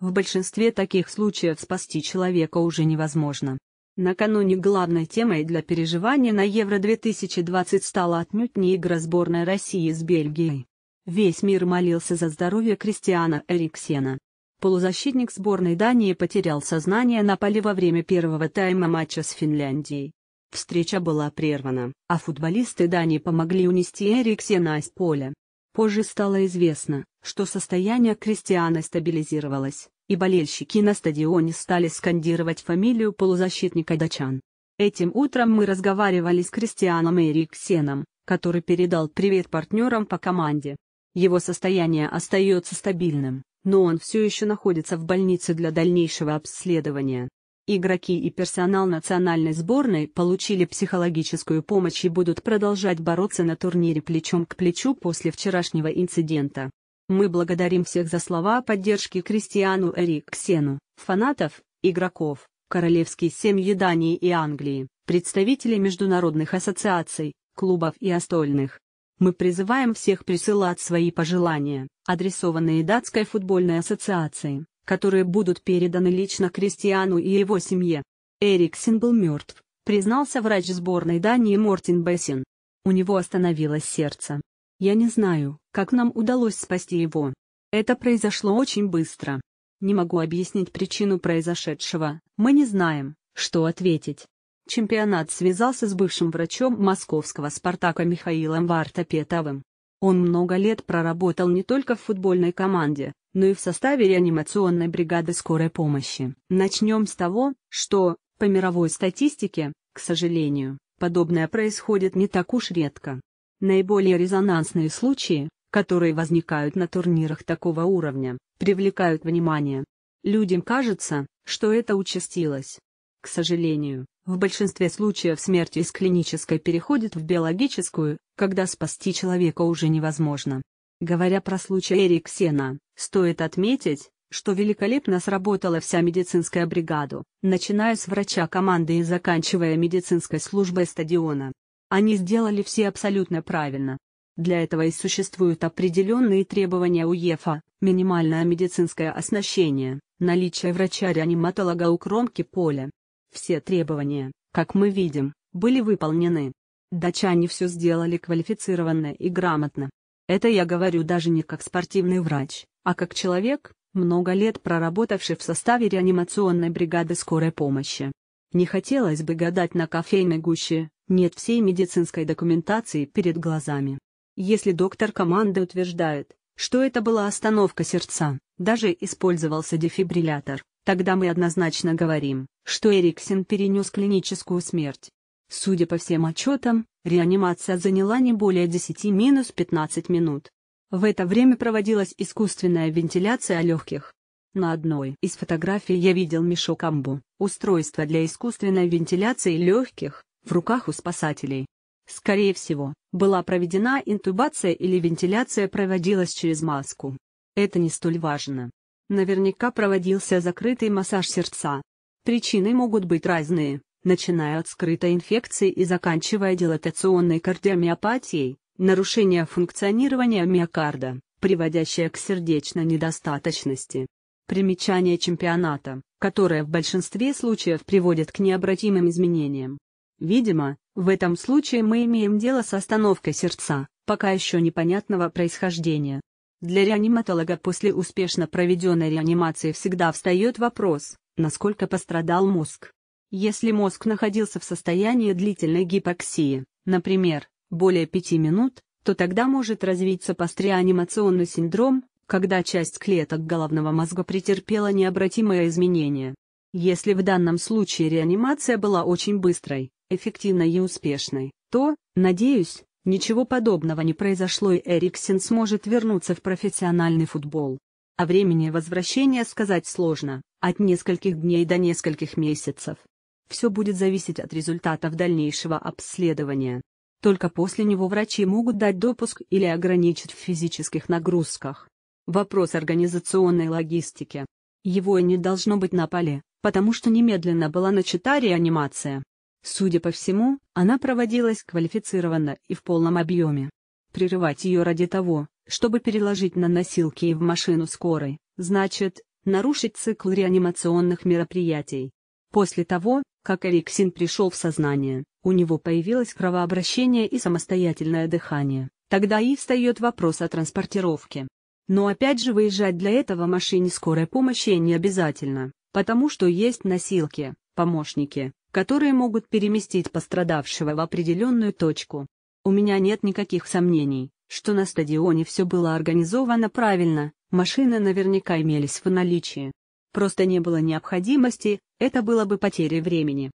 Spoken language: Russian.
В большинстве таких случаев спасти человека уже невозможно. Накануне главной темой для переживания на Евро-2020 стала отнюдь не игра сборной России с Бельгией. Весь мир молился за здоровье Кристиана Эриксена. Полузащитник сборной Дании потерял сознание на поле во время первого тайма матча с Финляндией. Встреча была прервана, а футболисты Дании помогли унести Эриксена с поля. Позже стало известно, что состояние Кристиана стабилизировалось, и болельщики на стадионе стали скандировать фамилию полузащитника дачан. Этим утром мы разговаривали с Кристианом Эриксеном, который передал привет партнерам по команде. Его состояние остается стабильным, но он все еще находится в больнице для дальнейшего обследования. Игроки и персонал национальной сборной получили психологическую помощь и будут продолжать бороться на турнире плечом к плечу после вчерашнего инцидента. Мы благодарим всех за слова поддержки Кристиану Эриксену, фанатов, игроков, королевские семьи Дании и Англии, представителей международных ассоциаций, клубов и остальных. Мы призываем всех присылать свои пожелания, адресованные Датской футбольной ассоциацией которые будут переданы лично Кристиану и его семье. Эриксен был мертв, признался врач сборной Дании Мортин Бессин. У него остановилось сердце. Я не знаю, как нам удалось спасти его. Это произошло очень быстро. Не могу объяснить причину произошедшего, мы не знаем, что ответить. Чемпионат связался с бывшим врачом московского «Спартака» Михаилом Вартопетовым. Он много лет проработал не только в футбольной команде, но и в составе реанимационной бригады скорой помощи. Начнем с того, что, по мировой статистике, к сожалению, подобное происходит не так уж редко. Наиболее резонансные случаи, которые возникают на турнирах такого уровня, привлекают внимание. Людям кажется, что это участилось. К сожалению, в большинстве случаев смерть из клинической переходит в биологическую, когда спасти человека уже невозможно. Говоря про случай Эриксена, Стоит отметить, что великолепно сработала вся медицинская бригада, начиная с врача команды и заканчивая медицинской службой стадиона. Они сделали все абсолютно правильно. Для этого и существуют определенные требования УЕФА, минимальное медицинское оснащение, наличие врача-реаниматолога у кромки поля. Все требования, как мы видим, были выполнены. Датчане все сделали квалифицированно и грамотно. Это я говорю даже не как спортивный врач, а как человек, много лет проработавший в составе реанимационной бригады скорой помощи. Не хотелось бы гадать на кофейной гуще, нет всей медицинской документации перед глазами. Если доктор команды утверждает, что это была остановка сердца, даже использовался дефибриллятор, тогда мы однозначно говорим, что Эриксен перенес клиническую смерть. Судя по всем отчетам, реанимация заняла не более 10-15 минут. В это время проводилась искусственная вентиляция легких. На одной из фотографий я видел мешок амбу, устройство для искусственной вентиляции легких, в руках у спасателей. Скорее всего, была проведена интубация или вентиляция проводилась через маску. Это не столь важно. Наверняка проводился закрытый массаж сердца. Причины могут быть разные начиная от скрытой инфекции и заканчивая дилатационной кардиомиопатией, нарушение функционирования миокарда, приводящее к сердечной недостаточности. Примечание чемпионата, которое в большинстве случаев приводит к необратимым изменениям. Видимо, в этом случае мы имеем дело с остановкой сердца, пока еще непонятного происхождения. Для реаниматолога после успешно проведенной реанимации всегда встает вопрос, насколько пострадал мозг. Если мозг находился в состоянии длительной гипоксии, например, более пяти минут, то тогда может развиться постреанимационный синдром, когда часть клеток головного мозга претерпела необратимое изменение. Если в данном случае реанимация была очень быстрой, эффективной и успешной, то, надеюсь, ничего подобного не произошло и Эриксен сможет вернуться в профессиональный футбол. О а времени возвращения сказать сложно, от нескольких дней до нескольких месяцев. Все будет зависеть от результатов дальнейшего обследования. Только после него врачи могут дать допуск или ограничить в физических нагрузках. Вопрос организационной логистики. Его и не должно быть на поле, потому что немедленно была начата реанимация. Судя по всему, она проводилась квалифицированно и в полном объеме. Прерывать ее ради того, чтобы переложить на носилки и в машину скорой, значит, нарушить цикл реанимационных мероприятий. После того, как Эриксин пришел в сознание, у него появилось кровообращение и самостоятельное дыхание, тогда и встает вопрос о транспортировке. Но опять же выезжать для этого машине скорой помощи не обязательно, потому что есть носилки, помощники, которые могут переместить пострадавшего в определенную точку. У меня нет никаких сомнений, что на стадионе все было организовано правильно, машины наверняка имелись в наличии. Просто не было необходимости, это было бы потерей времени.